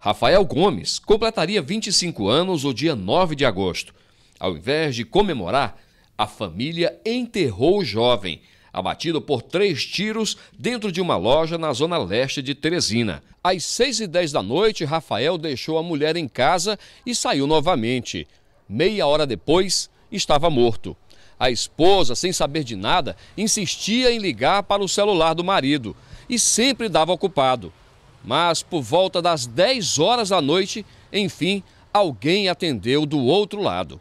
Rafael Gomes completaria 25 anos o dia 9 de agosto. Ao invés de comemorar, a família enterrou o jovem, abatido por três tiros dentro de uma loja na zona leste de Teresina. Às 6h10 da noite, Rafael deixou a mulher em casa e saiu novamente. Meia hora depois, estava morto. A esposa, sem saber de nada, insistia em ligar para o celular do marido e sempre dava ocupado. Mas por volta das 10 horas da noite, enfim, alguém atendeu do outro lado.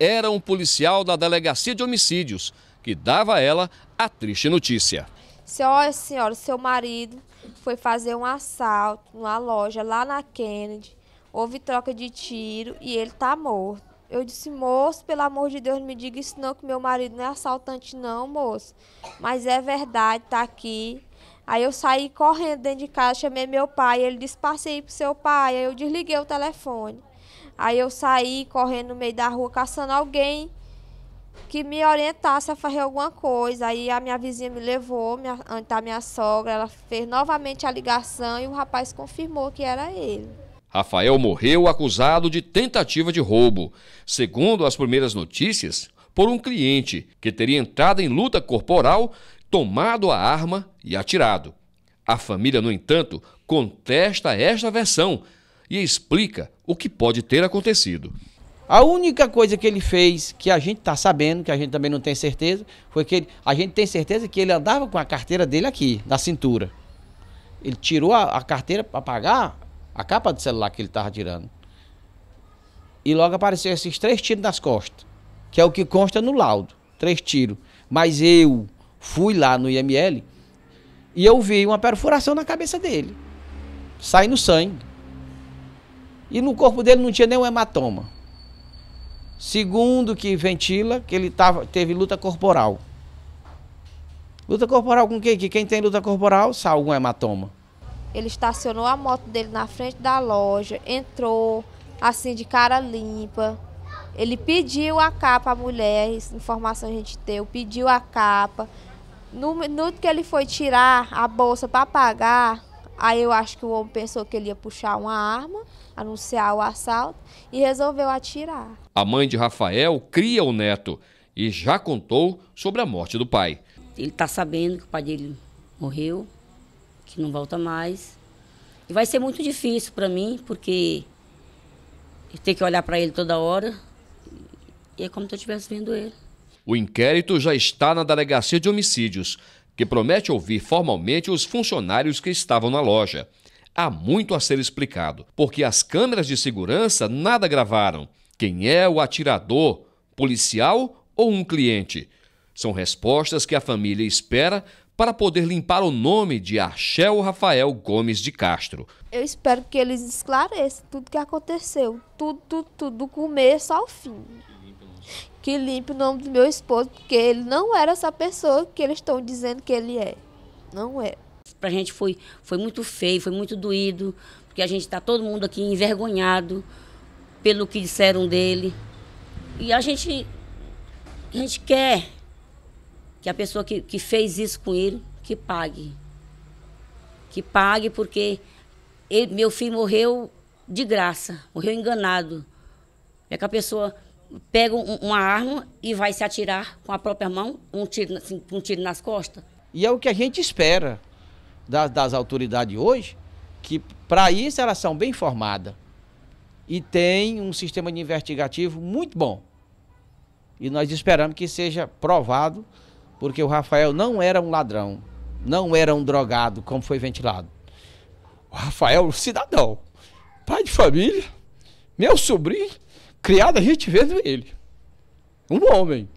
Era um policial da delegacia de homicídios que dava a ela a triste notícia. Senhora, senhora, seu marido foi fazer um assalto numa loja lá na Kennedy. Houve troca de tiro e ele tá morto. Eu disse, moço, pelo amor de Deus, não me diga isso não, que meu marido não é assaltante não, moço. Mas é verdade, tá aqui, Aí eu saí correndo dentro de casa, chamei meu pai, ele disse, passei pro seu pai, aí eu desliguei o telefone. Aí eu saí correndo no meio da rua, caçando alguém que me orientasse a fazer alguma coisa. Aí a minha vizinha me levou, minha, ante a minha sogra, ela fez novamente a ligação e o rapaz confirmou que era ele. Rafael morreu acusado de tentativa de roubo. Segundo as primeiras notícias, por um cliente que teria entrado em luta corporal tomado a arma e atirado. A família, no entanto, contesta esta versão e explica o que pode ter acontecido. A única coisa que ele fez, que a gente está sabendo, que a gente também não tem certeza, foi que ele, a gente tem certeza que ele andava com a carteira dele aqui, na cintura. Ele tirou a, a carteira para pagar a capa do celular que ele estava tirando. E logo apareceu esses três tiros nas costas, que é o que consta no laudo. Três tiros. Mas eu, Fui lá no IML e eu vi uma perfuração na cabeça dele, saindo sangue. E no corpo dele não tinha nenhum hematoma. Segundo que ventila, que ele tava, teve luta corporal. Luta corporal com quem? Que quem tem luta corporal sai algum hematoma. Ele estacionou a moto dele na frente da loja, entrou assim de cara limpa. Ele pediu a capa à mulher, informação a gente deu, pediu a capa. No minuto que ele foi tirar a bolsa para pagar, aí eu acho que o homem pensou que ele ia puxar uma arma, anunciar o assalto e resolveu atirar. A mãe de Rafael cria o neto e já contou sobre a morte do pai. Ele está sabendo que o pai dele morreu, que não volta mais. E vai ser muito difícil para mim, porque eu tenho que olhar para ele toda hora. E é como se eu estivesse vendo ele. O inquérito já está na Delegacia de Homicídios, que promete ouvir formalmente os funcionários que estavam na loja. Há muito a ser explicado, porque as câmeras de segurança nada gravaram. Quem é o atirador? Policial ou um cliente? São respostas que a família espera para poder limpar o nome de Archel Rafael Gomes de Castro. Eu espero que eles esclareçam tudo que aconteceu, tudo, tudo, tudo, do começo ao fim que limpe o nome do meu esposo, porque ele não era essa pessoa que eles estão dizendo que ele é. Não é. Pra gente foi, foi muito feio, foi muito doído, porque a gente está todo mundo aqui envergonhado pelo que disseram dele. E a gente, a gente quer que a pessoa que, que fez isso com ele, que pague. Que pague, porque ele, meu filho morreu de graça, morreu enganado. É que a pessoa pega uma arma e vai se atirar com a própria mão, um tiro, assim, um tiro nas costas. E é o que a gente espera das, das autoridades hoje, que para isso elas são bem formadas e têm um sistema de investigativo muito bom. E nós esperamos que seja provado, porque o Rafael não era um ladrão, não era um drogado, como foi ventilado. O Rafael, é cidadão, pai de família, meu sobrinho, criado, a gente vendo ele. Um homem.